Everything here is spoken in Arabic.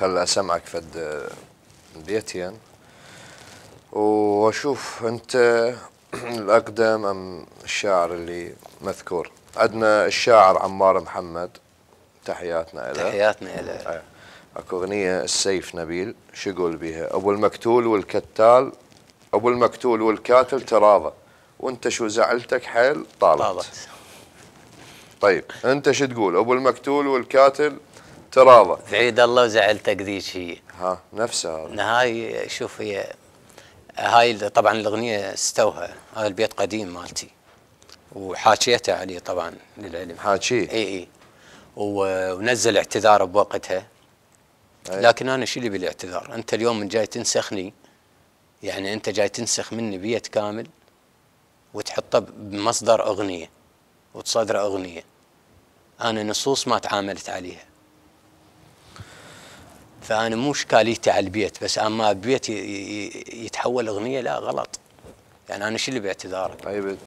خل اسمعك فد بيتين واشوف انت الاقدم ام الشاعر اللي مذكور عندنا الشاعر عمار محمد تحياتنا له تحياتنا له آه. اكو اغنيه السيف نبيل شو يقول بيها ابو المقتول والكتال ابو المقتول والكاتل تراضى وانت شو زعلتك حيل طالت طالت طيب انت شو تقول ابو المقتول والكاتل تراضى بعيد الله وزعلتك ذيك هي ها نفسها هاي شوف هي هاي طبعا الاغنيه استوها هذا البيت قديم مالتي وحاكيته علي طبعا للعلم حاكيه اي اي ونزل اعتذار بوقتها أي. لكن انا شو اللي بالاعتذار؟ انت اليوم من جاي تنسخني يعني انت جاي تنسخ مني بيت كامل وتحطه بمصدر اغنيه وتصدر اغنيه انا نصوص ما تعاملت عليها فانا مو اشكاليتي على البيت بس اما البيت يتحول اغنيه لا غلط يعني انا شو اللي باعتذارك؟ طيب